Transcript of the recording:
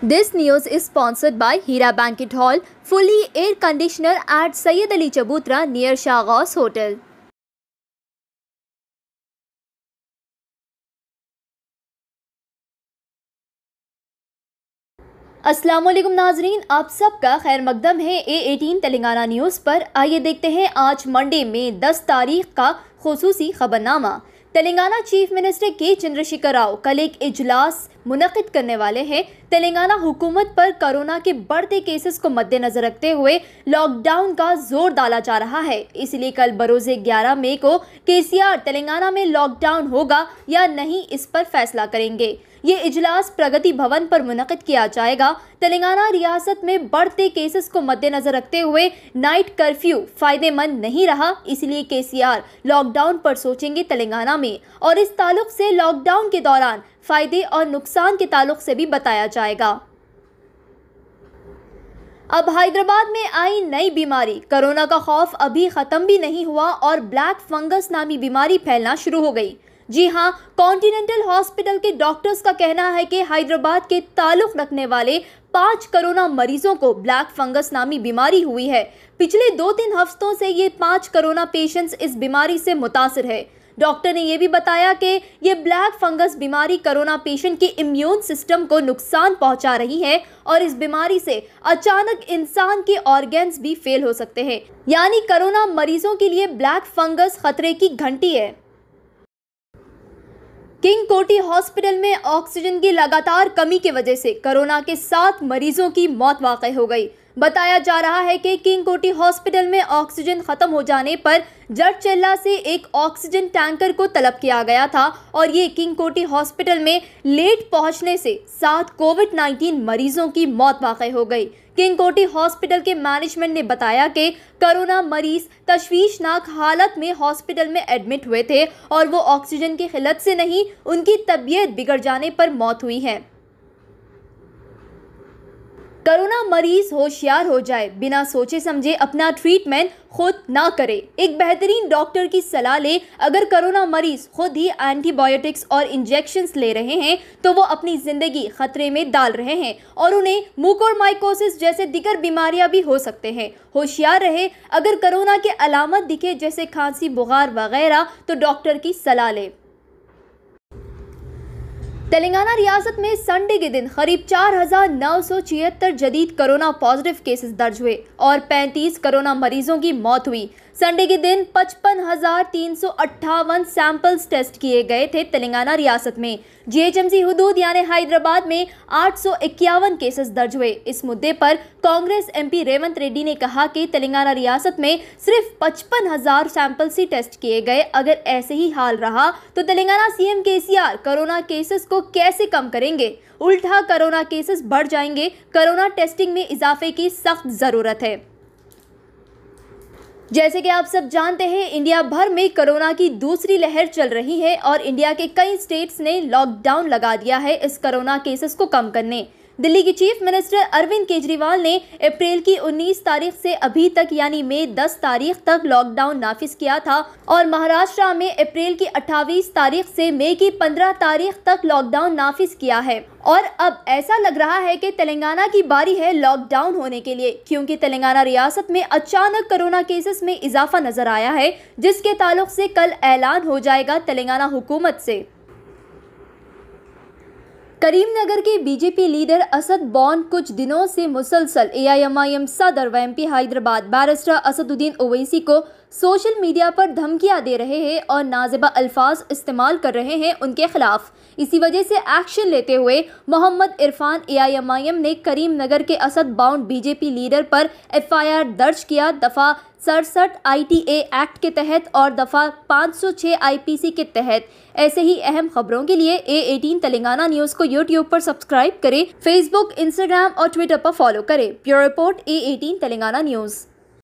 This news is sponsored by Hira Banquet Hall, fully air conditioner at Sayyid Ali Chabutra near Shah Hotel. अस्सलाम वालेकुम नाजरीन आप सबका खैर मकदम है ए एटीन तेलंगाना न्यूज़ पर आइए देखते हैं आज मंडे में 10 तारीख का खसूसी खबरनामा तेलंगाना चीफ मिनिस्टर के चंद्रशेखर राव कल एक इजलास मुनद करने वाले हैं तेलंगाना हुकूमत पर कोरोना के बढ़ते केसेस को मद्देनजर रखते हुए लॉकडाउन का जोर डाला जा रहा है इसलिए कल बरोजे ग्यारह मई को के तेलंगाना में लॉकडाउन होगा या नहीं इस पर फैसला करेंगे ये इजलास प्रगति भवन पर मुनद किया जाएगा तेलंगाना रियासत में बढ़ते केसेस को मद्देनजर रखते हुए नाइट कर्फ्यू फायदेमंद नहीं रहा इसलिए के लॉकडाउन पर सोचेंगे तेलंगाना में और इस ताल्लुक से लॉकडाउन के दौरान फायदे और नुकसान के ताल्लुक से भी बताया जाएगा अब हैदराबाद में आई नई बीमारी कोरोना का खौफ अभी ख़त्म भी नहीं हुआ और ब्लैक फंगस नामी बीमारी फैलना शुरू हो गई जी हाँ कॉन्टिनेंटल हॉस्पिटल के डॉक्टर्स का कहना है कि हैदराबाद के ताल्लुक रखने वाले पाँच करोना मरीजों को ब्लैक फंगस नामी बीमारी हुई है पिछले दो तीन हफ्तों से ये पाँच करोना पेशेंट्स इस बीमारी से मुतासर है डॉक्टर ने यह भी बताया कि ये ब्लैक फंगस बीमारी कोरोना पेशेंट की इम्यून सिस्टम को नुकसान पहुंचा रही है और इस बीमारी से अचानक इंसान के ऑर्गेन्स भी फेल हो सकते हैं यानी कोरोना मरीजों के लिए ब्लैक फंगस खतरे की घंटी है किंग कोटी हॉस्पिटल में ऑक्सीजन की लगातार कमी की वजह से कोरोना के सात मरीजों की मौत वाकई हो गई बताया जा रहा है कि किंग कोटी हॉस्पिटल में ऑक्सीजन खत्म हो जाने पर चेला से एक ऑक्सीजन टैंकर को तलब किया गया था और ये किंग कोटी हॉस्पिटल में लेट पहुंचने से सात कोविड 19 मरीजों की मौत वाकई हो गई किंग कोटी हॉस्पिटल के मैनेजमेंट ने बताया कि कोरोना मरीज तश्वीशनाक हालत में हॉस्पिटल में एडमिट हुए थे और वो ऑक्सीजन की किल्लत से नहीं उनकी तबीयत बिगड़ जाने पर मौत हुई है कोरोना मरीज होशियार हो जाए बिना सोचे समझे अपना ट्रीटमेंट खुद ना करे एक बेहतरीन डॉक्टर की सलाह ले अगर कोरोना मरीज खुद ही एंटीबायोटिक्स और इंजेक्शंस ले रहे हैं तो वो अपनी ज़िंदगी खतरे में डाल रहे हैं और उन्हें मुकोरमाइकोसिस जैसे दिगर बीमारियां भी हो सकते हैं होशियार रहे अगर कोरोना के अलामत दिखे जैसे खांसी बुखार वगैरह तो डॉक्टर की सलाह लें तेलंगाना रियासत में संडे के दिन करीब चार हजार नौ सौ छिहत्तर जदीद कोरोना पॉजिटिव केसेस दर्ज हुए और 35 कोरोना मरीजों की मौत हुई संडे के दिन पचपन हजार तीन सौ अट्ठावन सैंपल्स टेस्ट किए गए थे तेलंगाना रियासत में जीएचएमसी हदूद यानी हैदराबाद में आठ सौ इक्यावन केसेस दर्ज हुए इस मुद्दे पर कांग्रेस एमपी रेवंत रेड्डी ने कहा कि तेलंगाना रियासत में सिर्फ पचपन हजार सैंपल्स ही टेस्ट किए गए अगर ऐसे ही हाल रहा तो Telangana CM KCR corona cases को कैसे कम करेंगे उल्टा कोरोना केसेस बढ़ जाएंगे कोरोना टेस्टिंग में इजाफे की सख्त ज़रूरत है जैसे कि आप सब जानते हैं इंडिया भर में कोरोना की दूसरी लहर चल रही है और इंडिया के कई स्टेट्स ने लॉकडाउन लगा दिया है इस कोरोना केसेस को कम करने दिल्ली की चीफ मिनिस्टर अरविंद केजरीवाल ने अप्रैल की 19 तारीख से अभी तक यानी मई 10 तारीख तक लॉकडाउन नाफिज किया था और महाराष्ट्र में अप्रैल की 28 तारीख से मई की पंद्रह तारीख तक लॉकडाउन नाफिज किया है और अब ऐसा लग रहा है कि तेलंगाना की बारी है लॉकडाउन होने के लिए क्योंकि तेलंगाना रियासत में अचानक कोरोना केसेस में इजाफा नजर आया है जिसके ताल्लुक से कल ऐलान हो जाएगा तेलंगाना हुकूमत से करीमनगर के बीजेपी लीडर असद बॉन कुछ दिनों से मुसलसल एआईएमआईएम सदर व एमपी हैदराबाद बैरिस्टर असदुद्दीन ओवैसी को सोशल मीडिया पर धमकियां दे रहे हैं और नाजिबा अल्फाज इस्तेमाल कर रहे हैं उनके खिलाफ इसी वजह से एक्शन लेते हुए मोहम्मद इरफान एआईएमआईएम ने करीमनगर के असद बाउंड बीजेपी लीडर पर एफआईआर दर्ज किया दफा सड़सठ आई एक्ट के तहत और दफा 506 आईपीसी के तहत ऐसे ही अहम खबरों के लिए ए एटीन तेलंगाना न्यूज को यूट्यूब पर सब्सक्राइब करें फेसबुक इंस्टाग्राम और ट्विटर पर फॉलो करें bureau report A eighteen Telangana news